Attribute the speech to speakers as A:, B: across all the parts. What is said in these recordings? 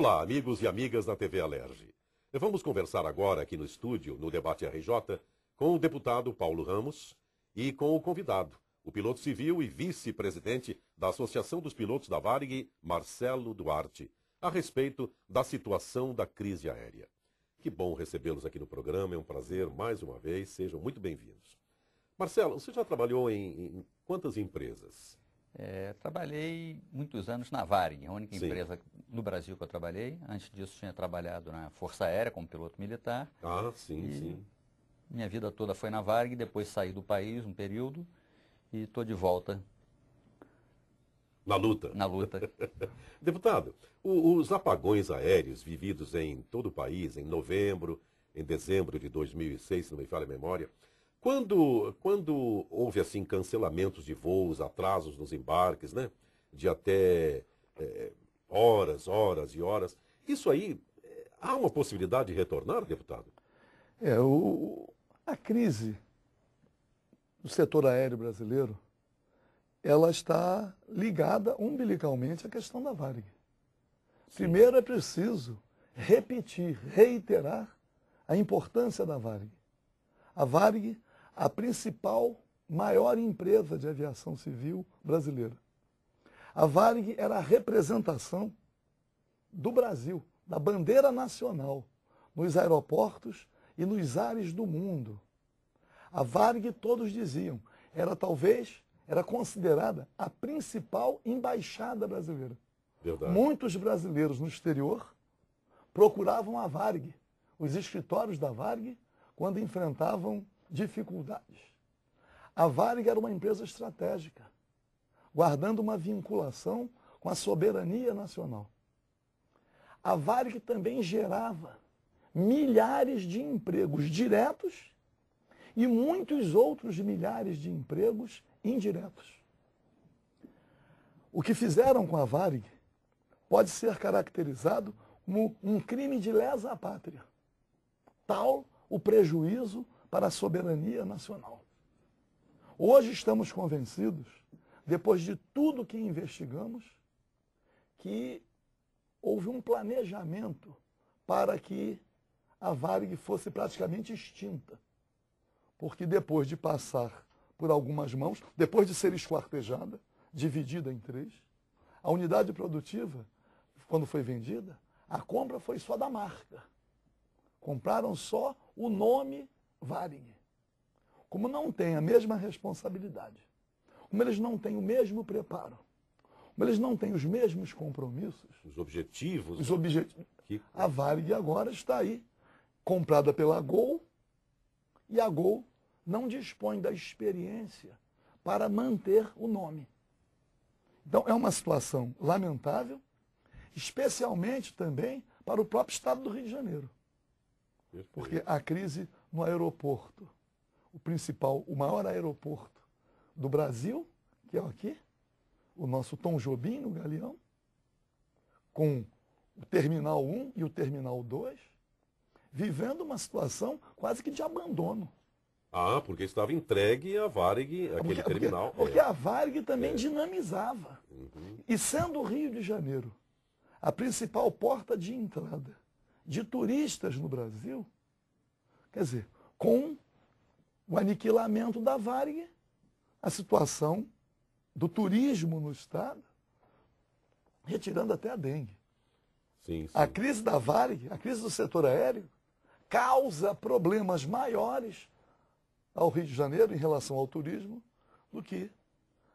A: Olá, amigos e amigas da TV Alerge. Vamos conversar agora aqui no estúdio, no debate RJ, com o deputado Paulo Ramos e com o convidado, o piloto civil e vice-presidente da Associação dos Pilotos da Varig, Marcelo Duarte, a respeito da situação da crise aérea. Que bom recebê-los aqui no programa, é um prazer mais uma vez, sejam muito bem-vindos.
B: Marcelo, você já trabalhou em, em quantas empresas? É, trabalhei muitos anos na Varig, a única Sim. empresa no Brasil que eu trabalhei. Antes disso, tinha trabalhado na Força Aérea como piloto militar. Ah, sim, e sim. Minha vida toda foi na Varig, depois saí do país um período e estou de volta. Na luta. Na luta. Deputado, o, os apagões aéreos vividos em
A: todo o país, em novembro, em dezembro de 2006, se não me falha a memória, quando, quando houve assim cancelamentos de voos, atrasos nos embarques, né? de até é, horas, horas e horas, isso aí é, há uma possibilidade de retornar, deputado?
C: É, o, a crise do setor aéreo brasileiro, ela está ligada umbilicalmente à questão da Varig. Sim. Primeiro é preciso repetir, reiterar a importância da Varig. A Varig a principal, maior empresa de aviação civil brasileira. A Varig era a representação do Brasil, da bandeira nacional, nos aeroportos e nos ares do mundo. A Varig, todos diziam, era talvez, era considerada a principal embaixada brasileira. Verdade. Muitos brasileiros no exterior procuravam a Varig, os escritórios da Varig, quando enfrentavam dificuldades. A Varig era uma empresa estratégica, guardando uma vinculação com a soberania nacional. A Varig também gerava milhares de empregos diretos e muitos outros milhares de empregos indiretos. O que fizeram com a Varig pode ser caracterizado como um crime de lesa pátria. Tal o prejuízo para a soberania nacional. Hoje estamos convencidos, depois de tudo que investigamos, que houve um planejamento para que a Varig fosse praticamente extinta. Porque depois de passar por algumas mãos, depois de ser esquartejada, dividida em três, a unidade produtiva, quando foi vendida, a compra foi só da marca. Compraram só o nome Varig, como não têm a mesma responsabilidade, como eles não têm o mesmo preparo, como eles não têm os mesmos compromissos. Os
A: objetivos. Os objetivos.
C: Que... A Varig agora está aí, comprada pela Gol, e a Gol não dispõe da experiência para manter o nome. Então é uma situação lamentável, especialmente também para o próprio Estado do Rio de Janeiro. Porque a crise no aeroporto, o principal, o maior aeroporto do Brasil, que é aqui, o nosso Tom Jobim, no Galeão, com o Terminal 1 e o Terminal 2, vivendo uma situação quase que de abandono.
A: Ah, porque estava entregue a Varig, aquele porque, terminal. É. Porque,
C: porque é. a Varig também é. dinamizava. Uhum. E sendo o Rio de Janeiro a principal porta de entrada de turistas no Brasil, Quer dizer, com o aniquilamento da Varig, a situação do turismo no Estado, retirando até a dengue. Sim, sim. A crise da Varig, a crise do setor aéreo, causa problemas maiores ao Rio de Janeiro em relação ao turismo do que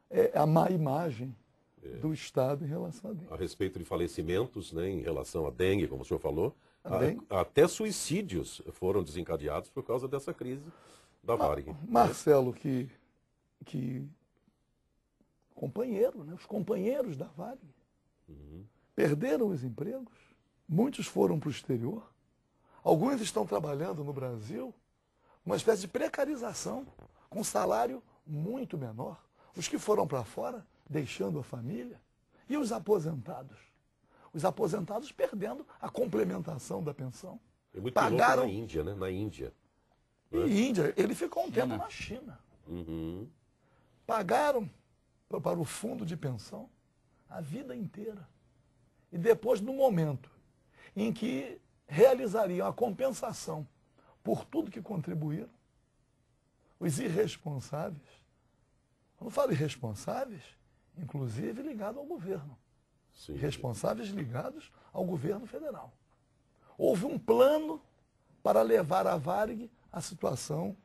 C: é, a má imagem é. do Estado em relação à dengue.
A: A respeito de falecimentos né, em relação à dengue, como o senhor falou, Tá ah, até suicídios foram desencadeados por causa dessa crise da Varig. Né?
C: Marcelo, que, que companheiro, né? os companheiros da Varig, uhum. perderam os empregos, muitos foram para o exterior, alguns estão trabalhando no Brasil, uma espécie de precarização, com salário muito menor. Os que foram para fora, deixando a família, e os aposentados os aposentados perdendo a complementação da pensão.
A: É muito Pagaram... na Índia, né? Na Índia. E né? Índia, ele ficou um tempo na
C: China.
B: Uhum.
C: Pagaram para o fundo de pensão a vida inteira. E depois, no momento em que realizariam a compensação por tudo que contribuíram, os irresponsáveis, quando falo irresponsáveis, inclusive ligado ao governo, Sim. responsáveis ligados ao governo federal. Houve um plano para levar a Varg à situação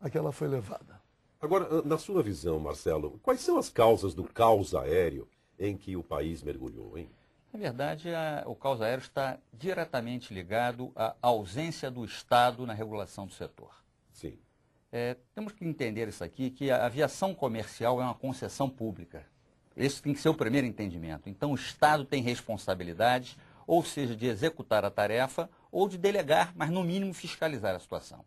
C: a que ela foi levada.
A: Agora, ah, na sua visão, Marcelo, quais são as causas do caos aéreo em que o país mergulhou, hein?
B: Na verdade, a, o caos aéreo está diretamente ligado à ausência do Estado na regulação do setor. Sim. É, temos que entender isso aqui, que a aviação comercial é uma concessão pública. Esse tem que ser o primeiro entendimento. Então, o Estado tem responsabilidade, ou seja, de executar a tarefa ou de delegar, mas no mínimo fiscalizar a situação.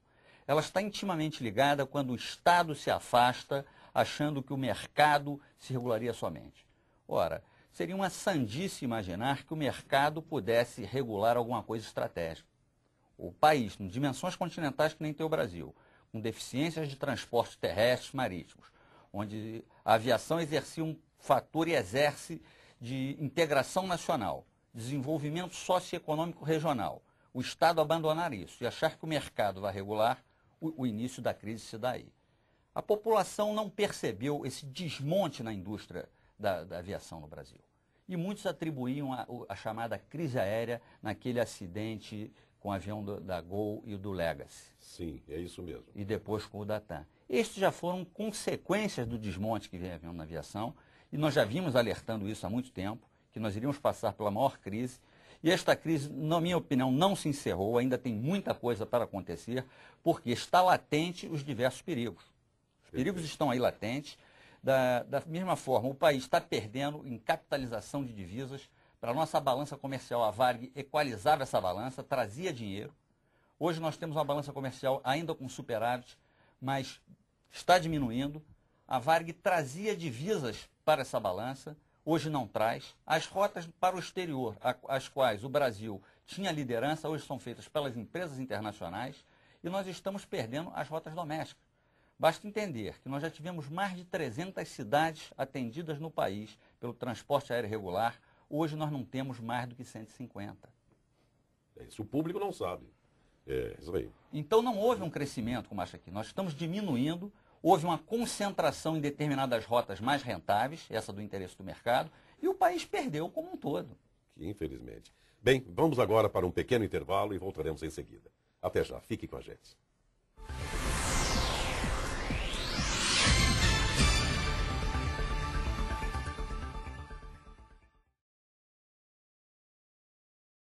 B: Ela está intimamente ligada quando o Estado se afasta, achando que o mercado se regularia somente. Ora, seria uma sandice imaginar que o mercado pudesse regular alguma coisa estratégica. O país, em dimensões continentais que nem tem o Brasil, com deficiências de transportes terrestres marítimos, onde a aviação exercia um fator e exerce de integração nacional, desenvolvimento socioeconômico regional. O Estado abandonar isso e achar que o mercado vai regular, o, o início da crise se dá aí. A população não percebeu esse desmonte na indústria da, da aviação no Brasil. E muitos atribuíam a, a, chamada crise aérea naquele acidente com o avião do, da Gol e do Legacy. Sim, é isso mesmo. E depois com o Datan. Estes já foram consequências do desmonte que vem havendo na aviação e nós já vimos alertando isso há muito tempo, que nós iríamos passar pela maior crise. E esta crise, na minha opinião, não se encerrou, ainda tem muita coisa para acontecer, porque está latente os diversos perigos. Os perigos estão aí latentes. Da, da mesma forma, o país está perdendo em capitalização de divisas. Para a nossa balança comercial, a Varg equalizava essa balança, trazia dinheiro. Hoje nós temos uma balança comercial ainda com superávit, mas está diminuindo, a Varg trazia divisas para essa balança, hoje não traz. As rotas para o exterior, as quais o Brasil tinha liderança, hoje são feitas pelas empresas internacionais e nós estamos perdendo as rotas domésticas. Basta entender que nós já tivemos mais de 300 cidades atendidas no país pelo transporte aéreo regular, hoje nós não temos mais do que 150. É isso o público não sabe. É, isso aí. Então não houve um crescimento, como acha aqui. Nós estamos diminuindo houve uma concentração em determinadas rotas mais rentáveis, essa do interesse do mercado, e o país perdeu como um todo.
A: Infelizmente. Bem, vamos agora para um pequeno intervalo e voltaremos em seguida. Até já, fique com a gente.